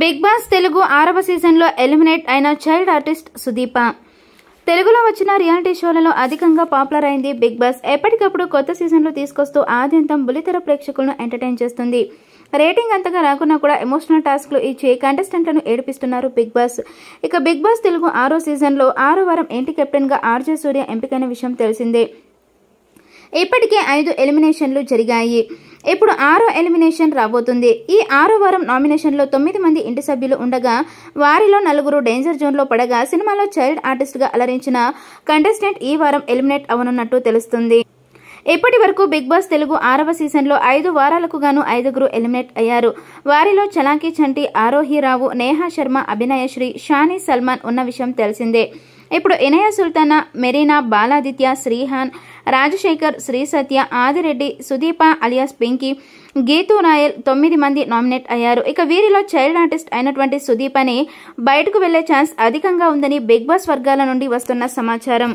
big Boss Telugu ఆరవ సీజన్లో eliminate అయిన చైల్డ్ ఆర్టిస్ట్ సుదీప తెలుగులో వచ్చిన రియాలిటీ షోలలో అధికంగా పాపులర్ అయింది బిగ్ బాస్ ఎప్పటికప్పుడు కొత్త సీజన్లు తీసుకొస్తూ ఆద్యంతం బులితెర ప్రేక్షకులను ఎంటర్టైన్ చేస్తుంది రేటింగ్ అంతగా రాకున్నా కూడా ఎమోషనల్ టాస్క్లు ఇచ్చి కంటెస్టెంట్లను ఏడిపిస్తున్నారు బిగ్ బాస్ ఇక బిగ్ బాస్ తెలుగు ఆరో సీజన్లో ఆరో వారం ఇంటి కెప్టెన్గా ఆర్జే సూర్య ఎంపికైన విషయం తెలిసిందే ఇప్పటికే ఐదు ఎలిమినేషన్లు జరిగాయి ఇప్పుడు ఆరో ఎలిమినేషన్ రాబోతుంది ఈ ఆరో వారం నామినేషన్లో తొమ్మిది మంది ఇంటి సభ్యులు ఉండగా వారిలో నలుగురు డేంజర్ జోన్లో పడగా సినిమాలో చైల్డ్ ఆర్టిస్ట్గా అలరించిన కంటెస్టెంట్ ఈ వారం ఎలిమినేట్ అవనున్నట్టు తెలుస్తుంది ఇప్పటి వరకు బిగ్ బాస్ తెలుగు ఆరవ సీజన్లో ఐదు వారాలకు గాను ఐదుగురు ఎలిమినేట్ అయ్యారు వారిలో చలాకీ చంటి ఆరోహి రావు నేహా శర్మ అభినయశ్రీ షానీ సల్మాన్ ఉన్న విషయం తెలిసిందే ఇప్పుడు ఎనయ సుల్తానా మెరీనా బాలాదిత్య శ్రీహాన్ రాజశేఖర్ శ్రీసత్య ఆదిరెడ్డి సుదీప అలియాస్ పింకీ గీతూ రాయల్ తొమ్మిది మంది నామినేట్ అయ్యారు ఇక వీరిలో చైల్డ్ ఆర్టిస్ట్ అయినటువంటి సుదీప్ అని బయటకు వెళ్లే ఛాన్స్ అధికంగా ఉందని బిగ్ బాస్ వర్గాల నుండి వస్తున్న సమాచారం